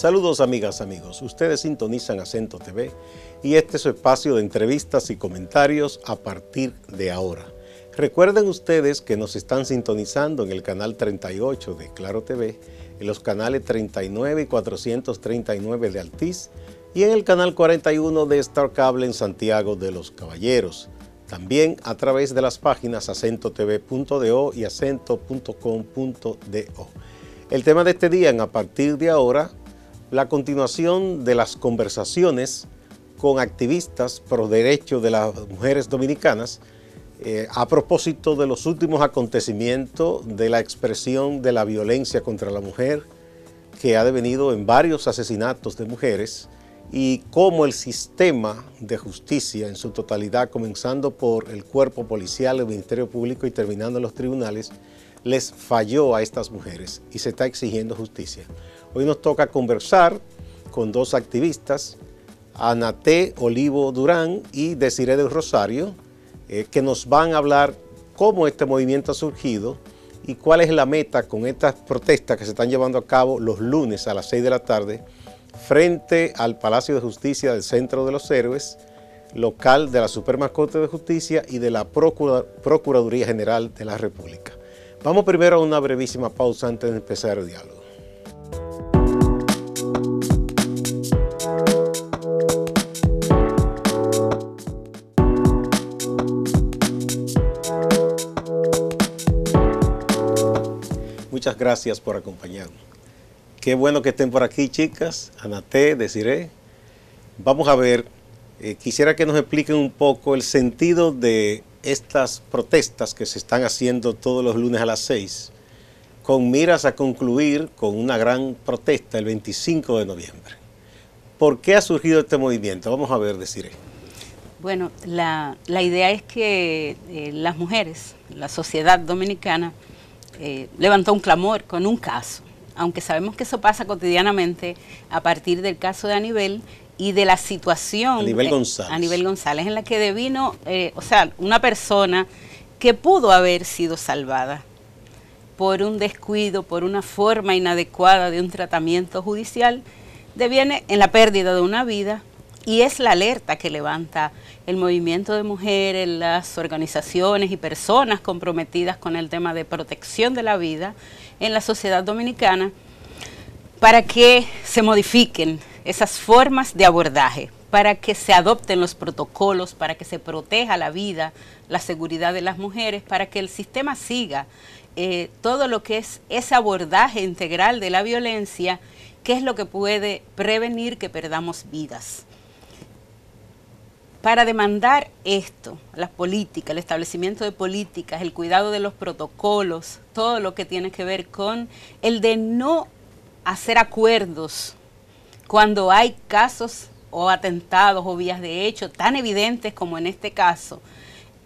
Saludos amigas, amigos. Ustedes sintonizan Acento TV y este es su espacio de entrevistas y comentarios a partir de ahora. Recuerden ustedes que nos están sintonizando en el canal 38 de Claro TV, en los canales 39 y 439 de Altiz y en el canal 41 de Star Cable en Santiago de los Caballeros. También a través de las páginas acentotv.do y acento.com.do. El tema de este día en A partir de ahora la continuación de las conversaciones con activistas pro derechos de las mujeres dominicanas eh, a propósito de los últimos acontecimientos de la expresión de la violencia contra la mujer que ha devenido en varios asesinatos de mujeres y cómo el sistema de justicia en su totalidad, comenzando por el cuerpo policial, el Ministerio Público y terminando en los tribunales, les falló a estas mujeres y se está exigiendo justicia. Hoy nos toca conversar con dos activistas, Anaté Olivo Durán y Desiree del Rosario, eh, que nos van a hablar cómo este movimiento ha surgido y cuál es la meta con estas protestas que se están llevando a cabo los lunes a las 6 de la tarde frente al Palacio de Justicia del Centro de los Héroes, local de la Suprema Corte de Justicia y de la Procuraduría General de la República. Vamos primero a una brevísima pausa antes de empezar el diálogo. muchas gracias por acompañarnos. Qué bueno que estén por aquí, chicas. Anaté, Deciré. Vamos a ver, eh, quisiera que nos expliquen un poco el sentido de estas protestas que se están haciendo todos los lunes a las 6, con miras a concluir con una gran protesta el 25 de noviembre. ¿Por qué ha surgido este movimiento? Vamos a ver, Desiree. Bueno, la, idea es que eh, las mujeres, la sociedad dominicana, eh, levantó un clamor con un caso, aunque sabemos que eso pasa cotidianamente a partir del caso de Anibel y de la situación Anibel González, González en la que devino, eh, o sea, una persona que pudo haber sido salvada por un descuido, por una forma inadecuada de un tratamiento judicial, deviene en la pérdida de una vida y es la alerta que levanta el movimiento de mujeres, las organizaciones y personas comprometidas con el tema de protección de la vida en la sociedad dominicana para que se modifiquen esas formas de abordaje, para que se adopten los protocolos, para que se proteja la vida, la seguridad de las mujeres, para que el sistema siga eh, todo lo que es ese abordaje integral de la violencia, que es lo que puede prevenir que perdamos vidas para demandar esto, las políticas, el establecimiento de políticas, el cuidado de los protocolos, todo lo que tiene que ver con el de no hacer acuerdos cuando hay casos o atentados o vías de hecho tan evidentes como en este caso,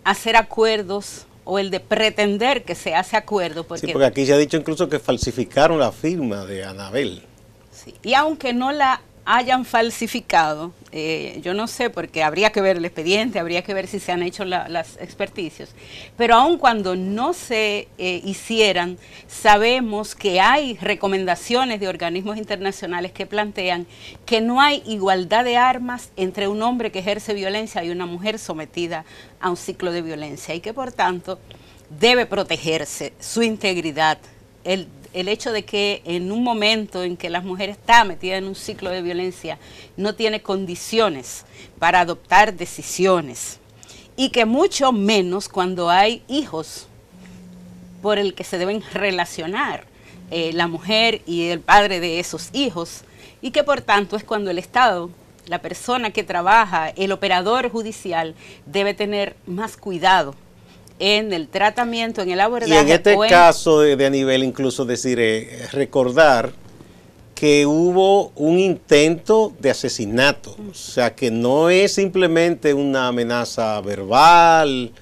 hacer acuerdos o el de pretender que se hace acuerdo. Porque, sí, porque aquí se ha dicho incluso que falsificaron la firma de Anabel. Sí, y aunque no la hayan falsificado, eh, yo no sé, porque habría que ver el expediente, habría que ver si se han hecho las experticias, pero aun cuando no se eh, hicieran, sabemos que hay recomendaciones de organismos internacionales que plantean que no hay igualdad de armas entre un hombre que ejerce violencia y una mujer sometida a un ciclo de violencia y que por tanto debe protegerse su integridad, el el hecho de que en un momento en que la mujer está metida en un ciclo de violencia, no tiene condiciones para adoptar decisiones y que mucho menos cuando hay hijos por el que se deben relacionar eh, la mujer y el padre de esos hijos y que por tanto es cuando el Estado, la persona que trabaja, el operador judicial debe tener más cuidado en el tratamiento, en el abordaje. Y en este caso de, a nivel incluso decir, eh, recordar que hubo un intento de asesinato, o sea que no es simplemente una amenaza verbal,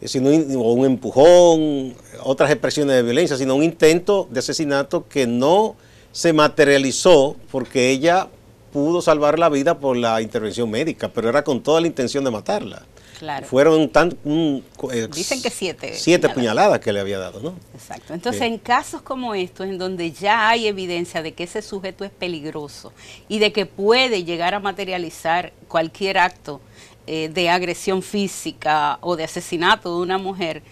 eh, sino un empujón, otras expresiones de violencia, sino un intento de asesinato que no se materializó porque ella pudo salvar la vida por la intervención médica, pero era con toda la intención de matarla. Claro. Fueron tan, eh, Dicen que siete. Siete puñaladas. que le había dado, ¿no? Exacto. Entonces, en casos como estos, en donde ya hay evidencia de que ese sujeto es peligroso y de que puede llegar a materializar cualquier acto eh, de agresión física o de asesinato de una mujer,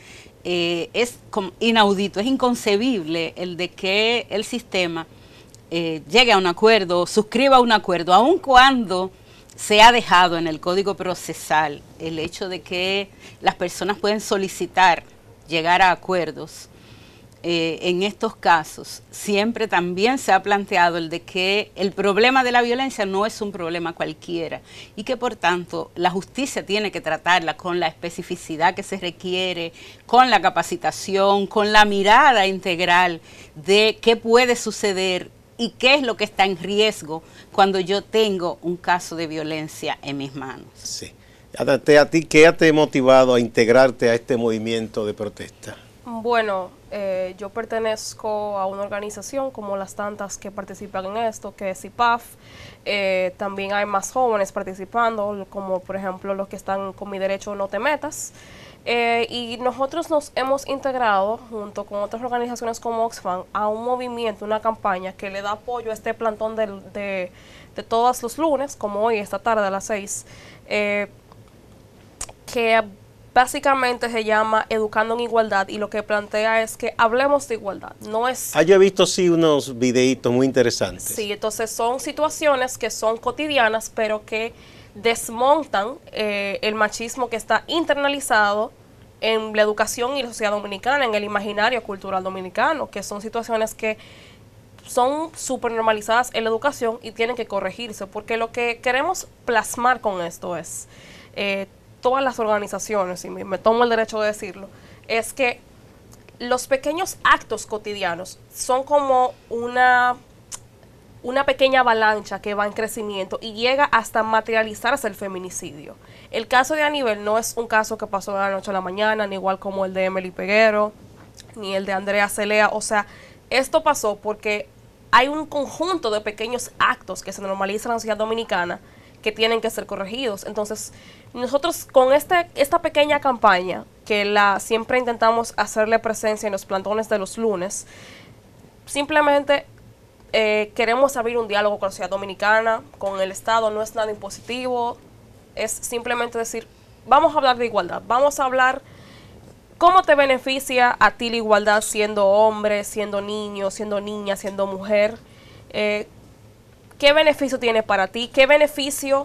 eh, es inaudito, es inconcebible el de que el sistema eh, llegue a un acuerdo, suscriba un acuerdo, aun cuando se ha dejado en el código procesal el hecho de que las personas pueden solicitar llegar a acuerdos. Eh, en estos casos siempre también se ha planteado el de que el problema de la violencia no es un problema cualquiera y que por tanto la justicia tiene que tratarla con la especificidad que se requiere, con la capacitación, con la mirada integral de qué puede suceder y qué es lo que está en riesgo cuando yo tengo un caso de violencia en mis manos. Sí. ¿A ti qué te ha motivado a integrarte a este movimiento de protesta? Bueno, eh, yo pertenezco a una organización como las tantas que participan en esto, que es IPAF. Eh, también hay más jóvenes participando, como por ejemplo los que están con mi derecho No Te Metas. Eh, y nosotros nos hemos integrado junto con otras organizaciones como Oxfam a un movimiento, una campaña que le da apoyo a este plantón de, todos los lunes, como hoy, esta tarde a las 6, eh, que básicamente se llama Educando en Igualdad y lo que plantea es que hablemos de igualdad. No es... Ah, yo he visto sí unos videitos muy interesantes. Sí, entonces son situaciones que son cotidianas, pero que desmontan eh, el machismo que está internalizado en la educación y la sociedad dominicana, en el imaginario cultural dominicano, que son situaciones que son súper normalizadas en la educación y tienen que corregirse, porque lo que queremos plasmar con esto es, eh, todas las organizaciones, y me tomo el derecho de decirlo, es que los pequeños actos cotidianos son como una una pequeña avalancha que va en crecimiento y llega hasta materializarse el feminicidio. El caso de Aníbal no es un caso que pasó de la noche a la mañana, ni igual como el de Emily Peguero, ni el de Andrea Celea. O sea, esto pasó porque hay un conjunto de pequeños actos que se normalizan en la sociedad dominicana que tienen que ser corregidos. Entonces, nosotros con este, esta pequeña campaña, que la siempre intentamos hacerle presencia en los plantones de los lunes, simplemente eh, queremos abrir un diálogo con la sociedad dominicana, con el Estado, no es nada impositivo, es simplemente decir, vamos a hablar de igualdad, vamos a hablar cómo te beneficia a ti la igualdad siendo hombre, siendo niño, siendo niña, siendo mujer, eh, qué beneficio tiene para ti, qué beneficio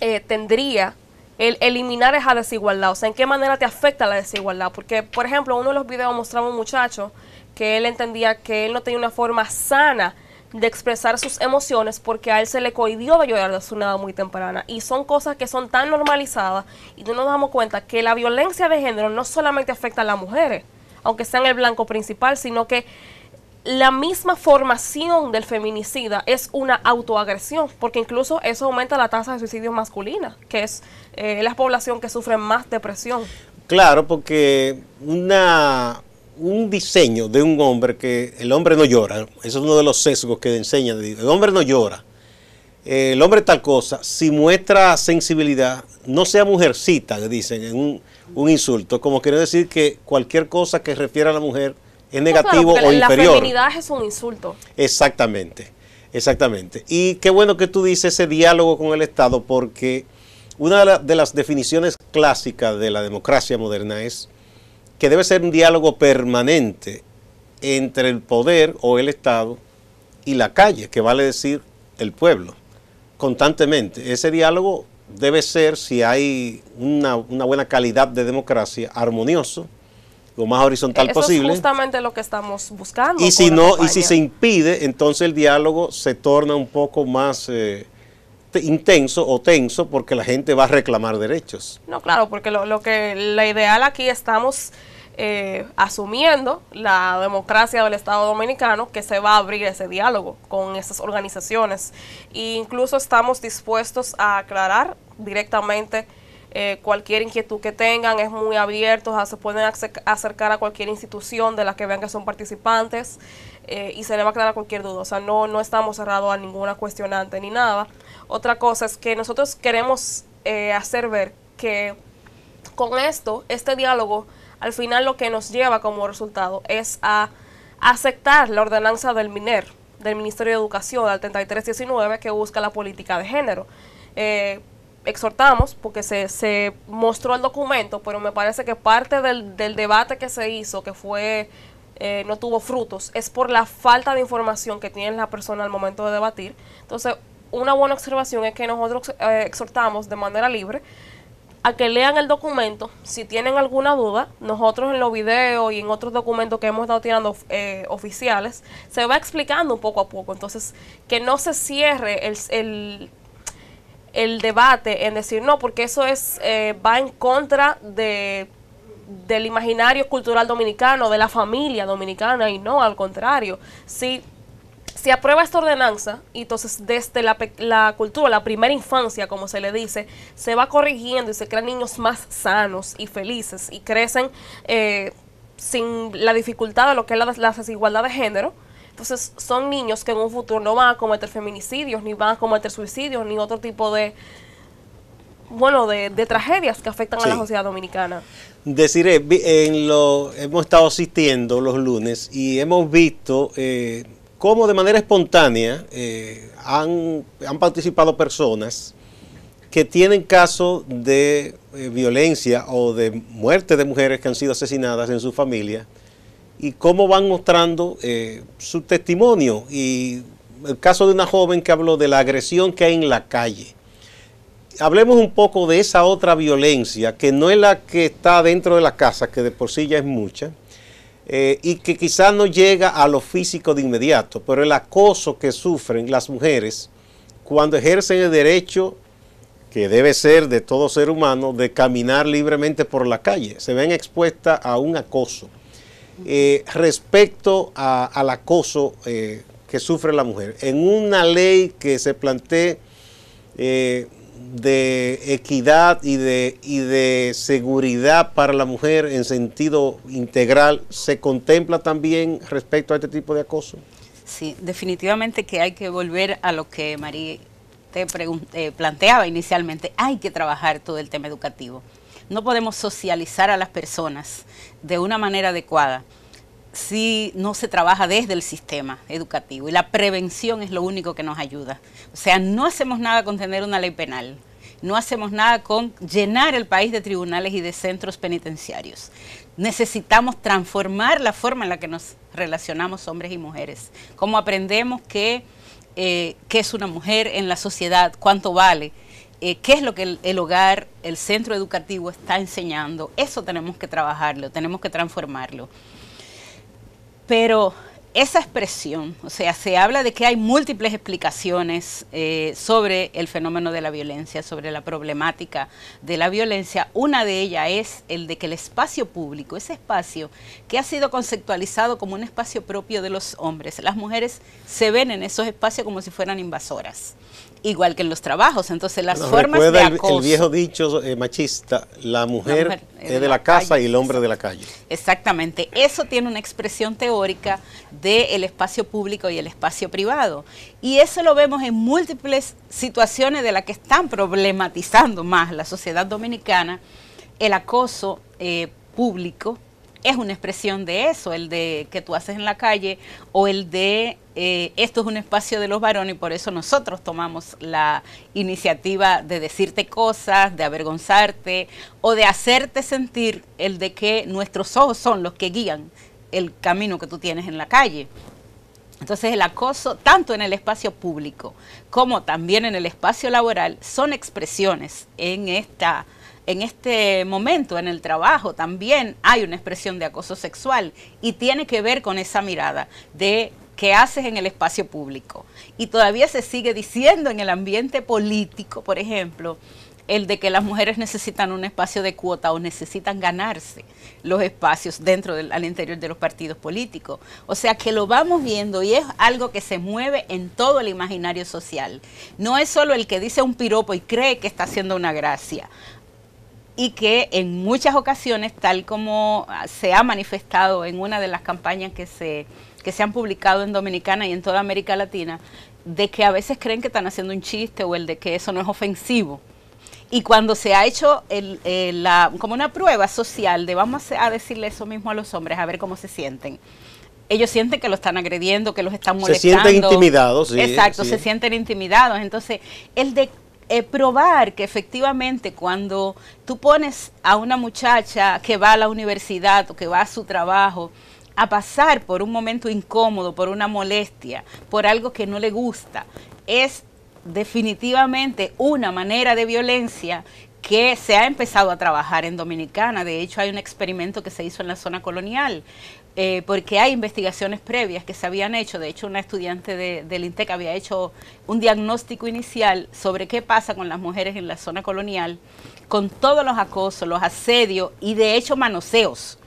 eh, tendría el eliminar esa desigualdad? O sea, ¿en qué manera te afecta la desigualdad? Porque, por ejemplo, uno de los videos mostraba a un muchacho que él entendía que él no tenía una forma sana de expresar sus emociones porque a él se le cohibió de llorar de su nada muy temprana. Y son cosas que son tan normalizadas y no nos damos cuenta que la violencia de género no solamente afecta a las mujeres, aunque sean el blanco principal, sino que la misma formación del feminicida es una autoagresión, porque incluso eso aumenta la tasa de suicidio masculina, que eh, es la población que sufre más depresión. Claro, porque una, un diseño de un hombre que el hombre no llora, eso es uno de los sesgos que enseña, el hombre no llora, eh, el hombre tal cosa, si muestra sensibilidad, no sea mujercita, dicen en un, un insulto, como quiere decir que cualquier cosa que refiera a la mujer es negativo o inferior. La feminidad es un insulto. Exactamente, exactamente. Y qué bueno que tú dices ese diálogo con el Estado porque una de las definiciones clásicas de la democracia moderna es que debe ser un diálogo permanente entre el poder o el Estado y la calle, que vale decir el pueblo, constantemente. Ese diálogo debe ser, si hay una buena calidad de democracia, armonioso, lo más horizontal posible. Es justamente lo que estamos buscando. Y si no, y si se impide, entonces el diálogo se torna un poco más eh, intenso o tenso porque la gente va a reclamar derechos. No, claro, porque lo, lo que la ideal aquí estamos eh, asumiendo la democracia del Estado Dominicano que se va a abrir ese diálogo con esas organizaciones e incluso estamos dispuestos a aclarar directamente eh, cualquier inquietud que tengan, es muy abierto, se pueden acercar a cualquier institución de la que vean que son participantes eh, y se le va a aclarar cualquier duda, o sea, no, no estamos cerrados a ninguna cuestionante ni nada. Otra cosa es que nosotros queremos eh, hacer ver que con esto, este diálogo, al final lo que nos lleva como resultado es a aceptar la ordenanza del MINER, del Ministerio de Educación, al 3319, que busca la política de género exhortamos porque se, se mostró el documento, pero me parece que parte del, del debate que se hizo, que fue eh, no tuvo frutos, es por la falta de información que tiene la persona al momento de debatir. Entonces, una buena observación es que nosotros eh, exhortamos de manera libre a que lean el documento. Si tienen alguna duda, nosotros en los videos y en otros documentos que hemos estado tirando eh, oficiales, se va explicando poco a poco. Entonces, que no se cierre el el debate en decir no, porque eso es eh, va en contra de del imaginario cultural dominicano, de la familia dominicana, y no, al contrario. Si se aprueba esta ordenanza, y entonces desde la, cultura, la primera infancia, como se le dice, se va corrigiendo y se crean niños más sanos y felices y crecen eh, sin la dificultad de lo que es la desigualdad de género entonces son niños que en un futuro no van a cometer feminicidios, ni van a cometer suicidios, ni otro tipo de, bueno, de, tragedias que afectan a la sociedad dominicana. Deciré, en lo, hemos estado asistiendo los lunes y hemos visto eh, cómo de manera espontánea eh, han, participado personas que tienen casos de eh, violencia o de muerte de mujeres que han sido asesinadas en su familia y cómo van mostrando eh, su testimonio. Y el caso de una joven que habló de la agresión que hay en la calle. Hablemos un poco de esa otra violencia, que no es la que está dentro de la casa, que de por sí ya es mucha, eh, y que quizás no llega a lo físico de inmediato, pero el acoso que sufren las mujeres cuando ejercen el derecho que debe ser de todo ser humano de caminar libremente por la calle, se ven expuestas a un acoso. Eh, respecto al acoso eh, que sufre la mujer. En una ley que se plantee eh, de equidad y de, y de seguridad para la mujer en sentido integral, ¿se contempla también respecto a este tipo de acoso? Sí, definitivamente que hay que volver a lo que María te planteaba inicialmente, hay que trabajar todo el tema educativo no podemos socializar a las personas de una manera adecuada si no se trabaja desde el sistema educativo. Y la prevención es lo único que nos ayuda. O sea, no hacemos nada con tener una ley penal. No hacemos nada con llenar el país de tribunales y de centros penitenciarios. Necesitamos transformar la forma en la que nos relacionamos hombres y mujeres. Cómo aprendemos que, eh, qué es una mujer en la sociedad, cuánto vale, eh, qué es lo que el, hogar, el centro educativo está enseñando. Eso tenemos que trabajarlo, tenemos que transformarlo. Pero esa expresión, o sea, se habla de que hay múltiples explicaciones eh, sobre el fenómeno de la violencia, sobre la problemática de la violencia. Una de ellas es el de que el espacio público, ese espacio que ha sido conceptualizado como un espacio propio de los hombres, las mujeres se ven en esos espacios como si fueran invasoras igual que en los trabajos. Entonces las formas de acoso. El, el viejo dicho eh, machista, la mujer, es de, la, casa y el hombre de la calle. Exactamente. Eso tiene una expresión teórica del espacio público y el espacio privado. Y eso lo vemos en múltiples situaciones de las que están problematizando más la sociedad dominicana, el acoso eh, público es una expresión de eso, el de que tú haces en la calle o el de eh, esto es un espacio de los varones y por eso nosotros tomamos la iniciativa de decirte cosas, de avergonzarte o de hacerte sentir el de que nuestros ojos son los que guían el camino que tú tienes en la calle. Entonces el acoso, tanto en el espacio público como también en el espacio laboral, son expresiones en esta en este momento en el trabajo también hay una expresión de acoso sexual y tiene que ver con esa mirada de qué haces en el espacio público. Y todavía se sigue diciendo en el ambiente político, por ejemplo, el de que las mujeres necesitan un espacio de cuota o necesitan ganarse los espacios dentro del, al interior de los partidos políticos. O sea que lo vamos viendo y es algo que se mueve en todo el imaginario social. No es solo el que dice un piropo y cree que está haciendo una gracia y que en muchas ocasiones, tal como se ha manifestado en una de las campañas que se, que se han publicado en Dominicana y en toda América Latina, de que a veces creen que están haciendo un chiste o el de que eso no es ofensivo. Y cuando se ha hecho el, la, como una prueba social de vamos a decirle eso mismo a los hombres, a ver cómo se sienten ellos sienten que lo están agrediendo, que los están molestando. Se sienten intimidados, sí. Exacto, se sienten intimidados. Entonces, el de eh, probar que efectivamente cuando tú pones a una muchacha que va a la universidad o que va a su trabajo a pasar por un momento incómodo, por una molestia, por algo que no le gusta, es definitivamente una manera de violencia que se ha empezado a trabajar en Dominicana. De hecho, hay un experimento que se hizo en la zona colonial eh, porque hay investigaciones previas que se habían hecho, de hecho una estudiante de, del INTEC había hecho un diagnóstico inicial sobre qué pasa con las mujeres en la zona colonial, con todos los acosos, los asedios y de hecho manoseos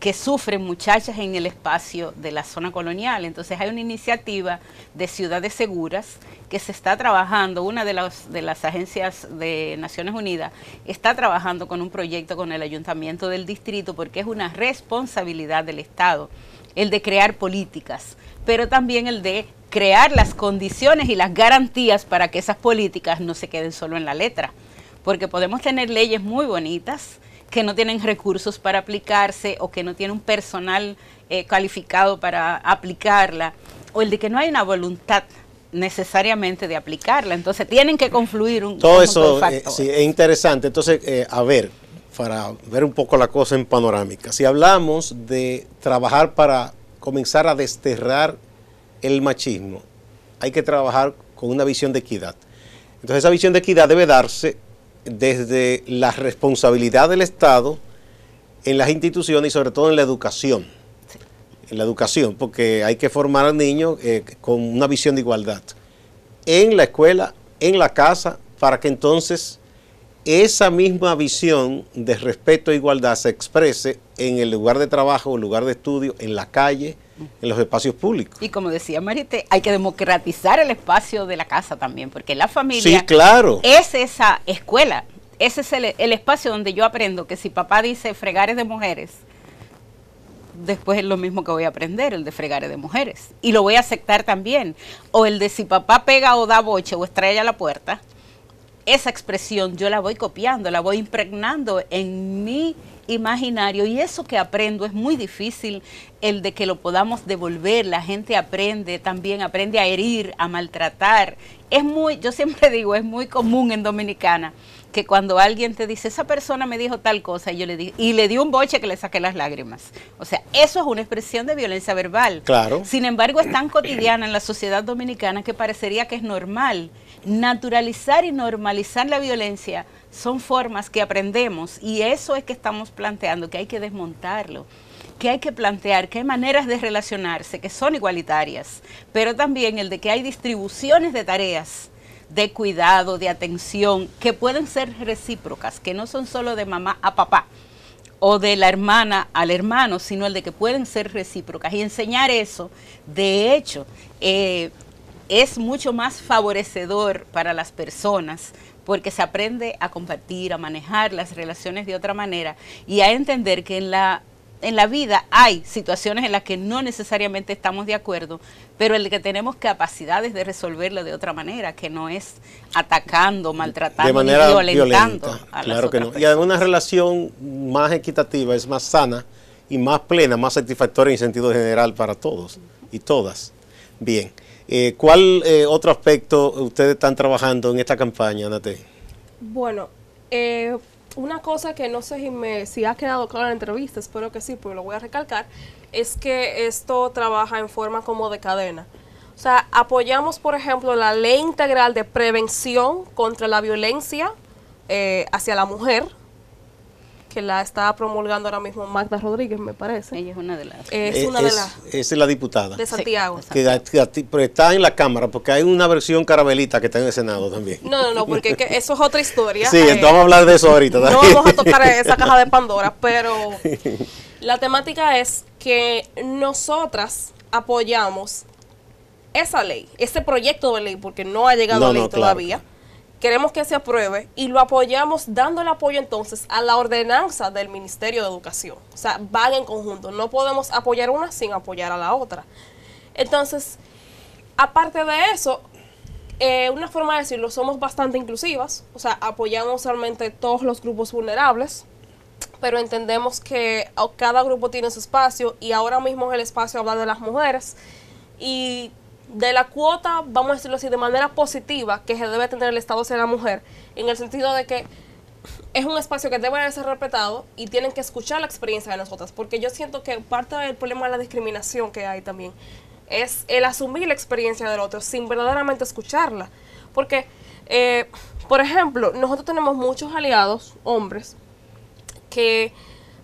que sufren muchachas en el espacio de la zona colonial. Entonces hay una iniciativa de ciudades seguras que se está trabajando, una de las, de las agencias de Naciones Unidas está trabajando con un proyecto con el ayuntamiento del distrito porque es una responsabilidad del Estado el de crear políticas, pero también el de crear las condiciones y las garantías para que esas políticas no se queden solo en la letra, porque podemos tener leyes muy bonitas, que no tienen recursos para aplicarse o que no tienen un personal eh, calificado para aplicarla, o el de que no hay una voluntad necesariamente de aplicarla. Entonces tienen que confluir un... Todo eso eh, sí, es interesante. Entonces, eh, a ver, para ver un poco la cosa en panorámica, si hablamos de trabajar para comenzar a desterrar el machismo, hay que trabajar con una visión de equidad. Entonces esa visión de equidad debe darse desde la responsabilidad del Estado en las instituciones y sobre todo en la educación. En la educación, porque hay que formar al niño eh, con una visión de igualdad. En la escuela, en la casa, para que entonces esa misma visión de respeto e igualdad se exprese en el lugar de trabajo, en el lugar de estudio, en la calle, en los espacios públicos. Y como decía Marite, hay que democratizar el espacio de la casa también, porque la familia claro. es esa escuela, ese es el, espacio donde yo aprendo que si papá dice fregares de mujeres, después es lo mismo que voy a aprender, el de fregares de mujeres. Y lo voy a aceptar también. O el de si papá pega o da boche o estrella la puerta, esa expresión yo la voy copiando, la voy impregnando en mi imaginario y eso que aprendo es muy difícil el de que lo podamos devolver, la gente aprende también, aprende a herir, a maltratar. Es muy, yo siempre digo, es muy común en Dominicana que cuando alguien te dice, esa persona me dijo tal cosa, y yo le dije, y le di un boche que le saqué las lágrimas. O sea, eso es una expresión de violencia verbal. Claro. Sin embargo, es tan cotidiana en la sociedad dominicana que parecería que es normal naturalizar y normalizar la violencia son formas que aprendemos y eso es que estamos planteando, que hay que desmontarlo que hay que plantear, que hay maneras de relacionarse que son igualitarias, pero también el de que hay distribuciones de tareas de cuidado, de atención, que pueden ser recíprocas, que no son solo de mamá a papá o de la hermana al hermano, sino el de que pueden ser recíprocas y enseñar eso. De hecho, eh, es mucho más favorecedor para las personas porque se aprende a compartir, a manejar las relaciones de otra manera y a entender que en la en la vida hay situaciones en las que no necesariamente estamos de acuerdo, pero en las que tenemos capacidades de resolverlo de otra manera, que no es atacando, maltratando, de violentando a claro que no. Y en una relación más equitativa es más sana y más plena, más satisfactoria en sentido general para todos y todas. Bien. Eh, ¿Cuál eh, otro aspecto ustedes están trabajando en esta campaña, Nate? Bueno, eh, una cosa que no sé si, me, ha quedado clara en la entrevista, espero que sí, pero lo voy a recalcar, es que esto trabaja en forma como de cadena. O sea, apoyamos, por ejemplo, la ley integral de prevención contra la violencia hacia la mujer, que la está promulgando ahora mismo Magda Rodríguez, me parece. Ella es una de las. Eh, es eh, una de las. Es, la diputada. De Santiago. que, está en la Cámara, porque hay una versión carabelita que está en el Senado también. No, no, no, porque eso es otra historia. Sí, eh, entonces vamos a hablar de eso ahorita. No vamos a tocar esa caja de Pandora, pero la temática es que nosotras apoyamos esa ley, ese proyecto de ley, porque no ha llegado ley todavía queremos que se apruebe y lo apoyamos dando el apoyo entonces a la ordenanza del Ministerio de Educación. O sea, van en conjunto, no podemos apoyar una sin apoyar a la otra. Entonces, aparte de eso, eh, una forma de decirlo, somos bastante inclusivas, o sea, apoyamos realmente todos los grupos vulnerables, pero entendemos que oh, cada grupo tiene su espacio y ahora mismo es el espacio habla de las mujeres y de la cuota, vamos a decirlo así, de manera positiva que se debe tener el Estado hacia la mujer, en el sentido de que es un espacio que debe ser respetado y tienen que escuchar la experiencia de nosotras, porque yo siento que parte del problema de la discriminación que hay también es el asumir la experiencia del otro sin verdaderamente escucharla, porque, eh, por ejemplo, nosotros tenemos muchos aliados, hombres, que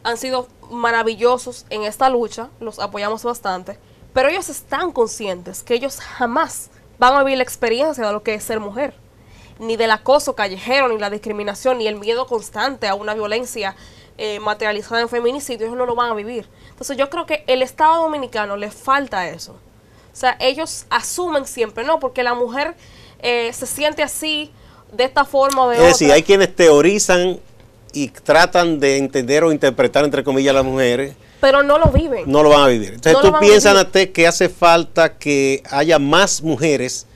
han sido maravillosos en esta lucha, los apoyamos bastante, pero ellos están conscientes que ellos jamás van a vivir la experiencia de lo que es ser mujer, ni del acoso callejero, ni la discriminación, ni el miedo constante a una violencia eh, materializada en feminicidio, ellos no lo van a vivir. Entonces yo creo que el Estado dominicano le falta eso. O sea, ellos asumen siempre, no, porque la mujer eh, se siente así, de esta forma o de otra. Es decir, hay quienes teorizan y tratan de entender o interpretar, entre comillas, a las mujeres pero no lo viven. No lo van a vivir. Entonces tú piensas, que hace falta que haya más mujeres,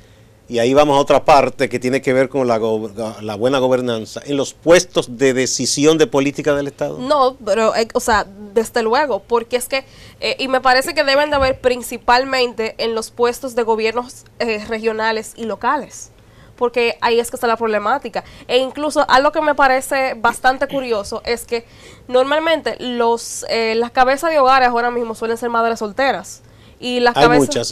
y ahí vamos a otra parte que tiene que ver con la, buena gobernanza, en los puestos de decisión de política del Estado. No, pero, eh, o sea, desde luego, porque es que, eh, y me parece que deben de haber principalmente en los puestos de gobiernos eh, regionales y locales porque ahí es que está la problemática. E incluso algo que me parece bastante curioso es que normalmente los eh, las cabezas de hogares ahora mismo suelen ser madres solteras. Y las, cabezas,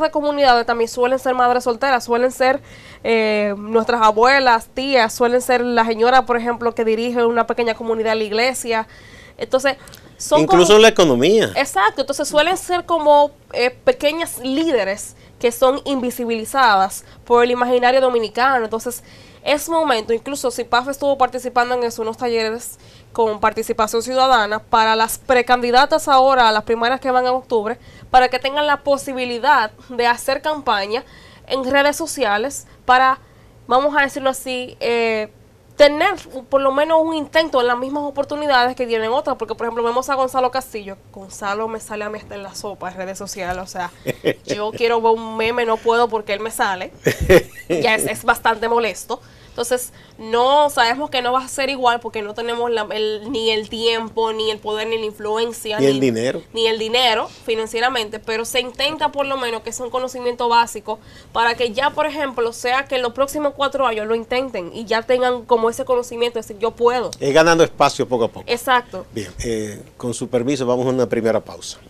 de comunidades también suelen ser madres solteras, suelen ser eh, nuestras abuelas, tías, suelen ser la señora, por ejemplo, que dirige una pequeña comunidad de la iglesia. Entonces, son incluso la economía. Exacto, entonces suelen ser como eh, pequeñas líderes que son invisibilizadas por el imaginario dominicano. Entonces, es momento, incluso si PAF estuvo participando en eso, unos talleres con participación ciudadana para las precandidatas ahora las primeras que van en octubre, para que tengan la posibilidad de hacer campaña en redes sociales para, vamos a decirlo así, eh, tener por lo menos un intento en las mismas oportunidades que tienen otras, porque por ejemplo vemos a Gonzalo Castillo, Gonzalo me sale a mí en la sopa en redes sociales, o sea, yo quiero ver un meme, no puedo porque él me sale, ya es bastante molesto, entonces, no sabemos que no va a ser igual porque no tenemos la, ni el tiempo, ni el poder, ni la influencia. Ni, el dinero. Ni el dinero financieramente, pero se intenta por lo menos que sea un conocimiento básico para que ya, por ejemplo, sea que en los próximos cuatro años lo intenten y ya tengan como ese conocimiento, es decir, yo puedo. Es ganando espacio poco a poco. Exacto. Bien, eh, con su permiso vamos a una primera pausa.